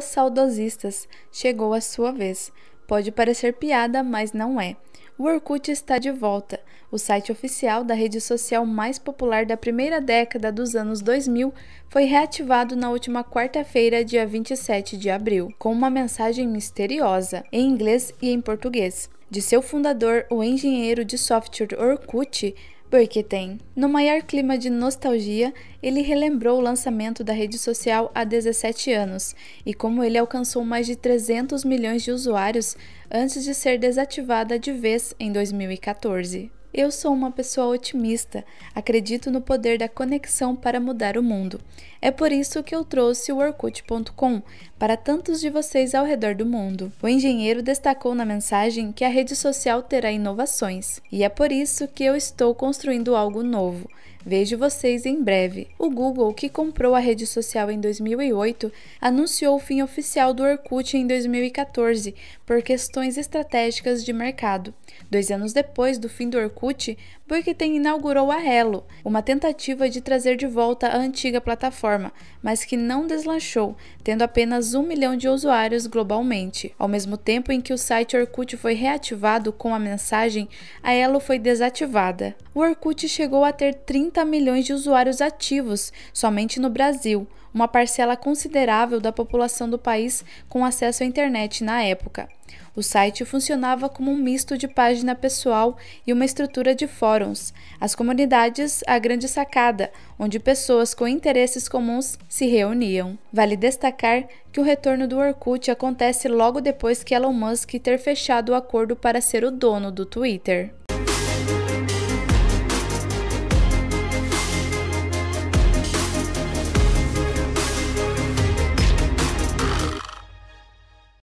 dos saudosistas. Chegou a sua vez. Pode parecer piada, mas não é. O Orkut está de volta. O site oficial da rede social mais popular da primeira década dos anos 2000 foi reativado na última quarta-feira, dia 27 de abril, com uma mensagem misteriosa, em inglês e em português. De seu fundador, o engenheiro de software Orkut, porque tem. No maior clima de nostalgia, ele relembrou o lançamento da rede social há 17 anos e como ele alcançou mais de 300 milhões de usuários antes de ser desativada de vez em 2014. Eu sou uma pessoa otimista, acredito no poder da conexão para mudar o mundo. É por isso que eu trouxe o Orkut.com para tantos de vocês ao redor do mundo. O engenheiro destacou na mensagem que a rede social terá inovações, e é por isso que eu estou construindo algo novo. Vejo vocês em breve. O Google, que comprou a rede social em 2008, anunciou o fim oficial do Orkut em 2014 por questões estratégicas de mercado. Dois anos depois do fim do Orkut, Orkut, tem inaugurou a Hello, uma tentativa de trazer de volta a antiga plataforma, mas que não deslanchou, tendo apenas um milhão de usuários globalmente. Ao mesmo tempo em que o site Orkut foi reativado com a mensagem, a Hello foi desativada. O Orkut chegou a ter 30 milhões de usuários ativos somente no Brasil, uma parcela considerável da população do país com acesso à internet na época. O site funcionava como um misto de página pessoal e uma estrutura de fóruns, as comunidades A Grande Sacada, onde pessoas com interesses comuns se reuniam. Vale destacar que o retorno do Orkut acontece logo depois que Elon Musk ter fechado o acordo para ser o dono do Twitter.